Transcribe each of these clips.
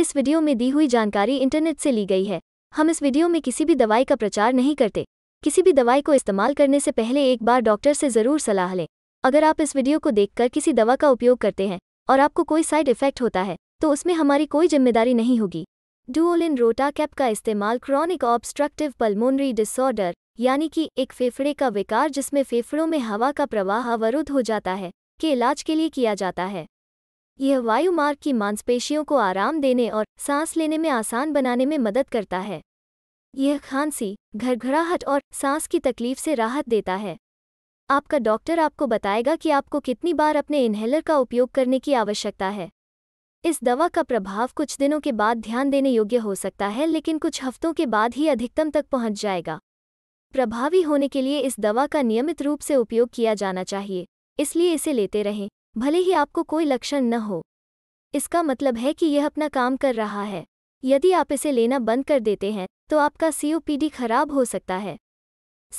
इस वीडियो में दी हुई जानकारी इंटरनेट से ली गई है हम इस वीडियो में किसी भी दवाई का प्रचार नहीं करते किसी भी दवाई को इस्तेमाल करने से पहले एक बार डॉक्टर से ज़रूर सलाह लें अगर आप इस वीडियो को देखकर किसी दवा का उपयोग करते हैं और आपको कोई साइड इफेक्ट होता है तो उसमें हमारी कोई जिम्मेदारी नहीं होगी डुओलिन रोटा कैप का इस्तेमाल क्रॉनिक ऑब्स्ट्रक्टिव पल्मोनरी डिसऑर्डर यानी कि एक फेफड़े का विकार जिसमें फेफड़ों में हवा का प्रवाह अवरुद्ध हो जाता है के इलाज के लिए किया जाता है यह वायुमार्ग की मांसपेशियों को आराम देने और सांस लेने में आसान बनाने में मदद करता है यह खांसी घरघराहट और सांस की तकलीफ से राहत देता है आपका डॉक्टर आपको बताएगा कि आपको कितनी बार अपने इन्हेलर का उपयोग करने की आवश्यकता है इस दवा का प्रभाव कुछ दिनों के बाद ध्यान देने योग्य हो सकता है लेकिन कुछ हफ्तों के बाद ही अधिकतम तक पहुंच जाएगा प्रभावी होने के लिए इस दवा का नियमित रूप से उपयोग किया जाना चाहिए इसलिए इसे लेते रहें भले ही आपको कोई लक्षण न हो इसका मतलब है कि यह अपना काम कर रहा है यदि आप इसे लेना बंद कर देते हैं तो आपका सीओपीडी खराब हो सकता है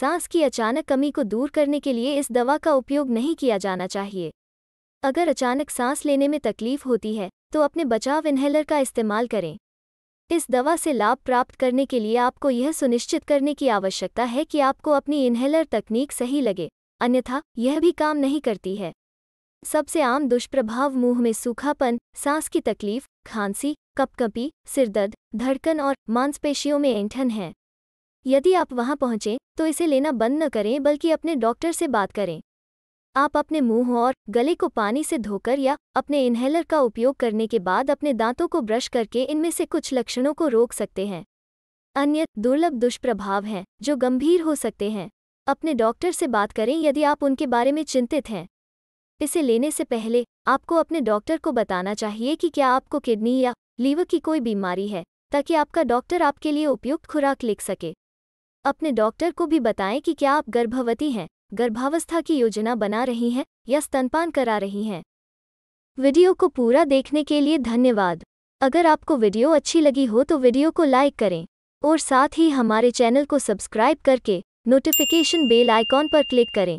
सांस की अचानक कमी को दूर करने के लिए इस दवा का उपयोग नहीं किया जाना चाहिए अगर अचानक सांस लेने में तकलीफ होती है तो अपने बचाव इन्हेलर का इस्तेमाल करें इस दवा से लाभ प्राप्त करने के लिए आपको यह सुनिश्चित करने की आवश्यकता है कि आपको अपनी इन्हेलर तकनीक सही लगे अन्यथा यह भी काम नहीं करती है सबसे आम दुष्प्रभाव मुंह में सूखापन सांस की तकलीफ खांसी कपकपी सिरदर्द धड़कन और मांसपेशियों में ऐंठन है यदि आप वहां पहुंचे तो इसे लेना बंद न करें बल्कि अपने डॉक्टर से बात करें आप अपने मुंह और गले को पानी से धोकर या अपने इन्हेलर का उपयोग करने के बाद अपने दांतों को ब्रश करके इनमें से कुछ लक्षणों को रोक सकते हैं अन्य दुर्लभ दुष्प्रभाव हैं जो गंभीर हो सकते हैं अपने डॉक्टर से बात करें यदि आप उनके बारे में चिंतित हैं इसे लेने से पहले आपको अपने डॉक्टर को बताना चाहिए कि क्या आपको किडनी या लीवर की कोई बीमारी है ताकि आपका डॉक्टर आपके लिए उपयुक्त खुराक लिख सके अपने डॉक्टर को भी बताएं कि क्या आप गर्भवती हैं गर्भावस्था की योजना बना रही हैं या स्तनपान करा रही हैं वीडियो को पूरा देखने के लिए धन्यवाद अगर आपको वीडियो अच्छी लगी हो तो वीडियो को लाइक करें और साथ ही हमारे चैनल को सब्सक्राइब करके नोटिफिकेशन बेल आइकॉन पर क्लिक करें